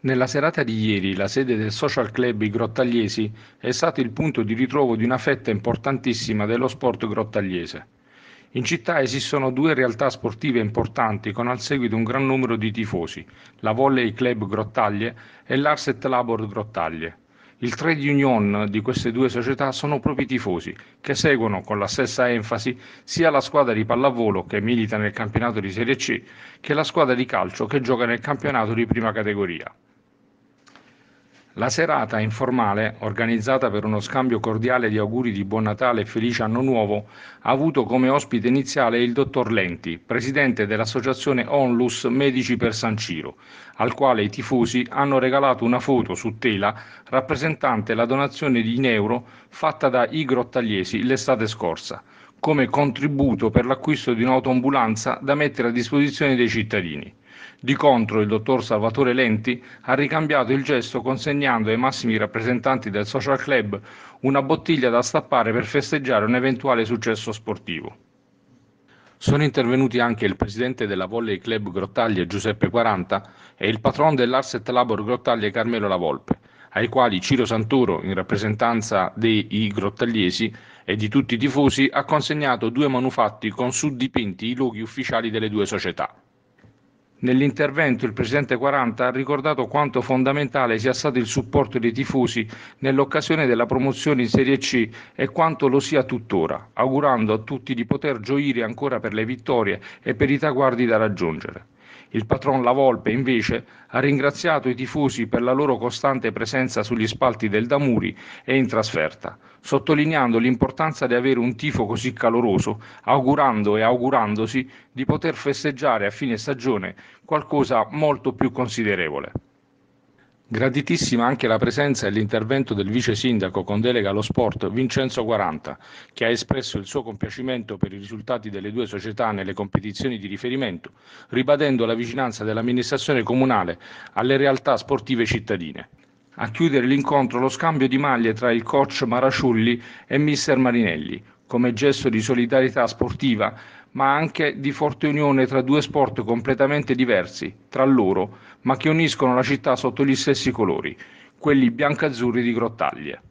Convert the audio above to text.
Nella serata di ieri la sede del Social Club I Grottagliesi è stato il punto di ritrovo di una fetta importantissima dello sport grottagliese. In città esistono due realtà sportive importanti con al seguito un gran numero di tifosi, la Volley Club Grottaglie e l'Arset Labor Grottaglie. Il trade union di queste due società sono propri tifosi, che seguono con la stessa enfasi sia la squadra di pallavolo che milita nel campionato di Serie C, che la squadra di calcio che gioca nel campionato di prima categoria. La serata informale, organizzata per uno scambio cordiale di auguri di Buon Natale e Felice Anno Nuovo, ha avuto come ospite iniziale il dottor Lenti, presidente dell'associazione Onlus Medici per San Ciro, al quale i tifosi hanno regalato una foto su tela rappresentante la donazione di in euro fatta da I Grottagliesi l'estate scorsa, come contributo per l'acquisto di un'autoambulanza da mettere a disposizione dei cittadini. Di contro il dottor Salvatore Lenti ha ricambiato il gesto consegnando ai massimi rappresentanti del social club una bottiglia da stappare per festeggiare un eventuale successo sportivo. Sono intervenuti anche il presidente della Volley Club Grottaglie Giuseppe Quaranta e il patron dell'Arset Labor Grottaglie Carmelo La Volpe, ai quali Ciro Santoro, in rappresentanza dei grottagliesi e di tutti i tifosi, ha consegnato due manufatti con su dipinti i loghi ufficiali delle due società. Nell'intervento il presidente 40 ha ricordato quanto fondamentale sia stato il supporto dei tifosi nell'occasione della promozione in Serie C e quanto lo sia tuttora, augurando a tutti di poter gioire ancora per le vittorie e per i traguardi da raggiungere. Il patron La Volpe, invece, ha ringraziato i tifosi per la loro costante presenza sugli spalti del Damuri e in trasferta, sottolineando l'importanza di avere un tifo così caloroso, augurando e augurandosi di poter festeggiare a fine stagione qualcosa molto più considerevole. Graditissima anche la presenza e l'intervento del vice sindaco con delega allo sport Vincenzo Quaranta, che ha espresso il suo compiacimento per i risultati delle due società nelle competizioni di riferimento, ribadendo la vicinanza dell'amministrazione comunale alle realtà sportive cittadine. A chiudere l'incontro lo scambio di maglie tra il coach Marasciulli e mister Marinelli, come gesto di solidarietà sportiva ma anche di forte unione tra due sport completamente diversi tra loro, ma che uniscono la città sotto gli stessi colori, quelli biancazzurri di Grottaglie.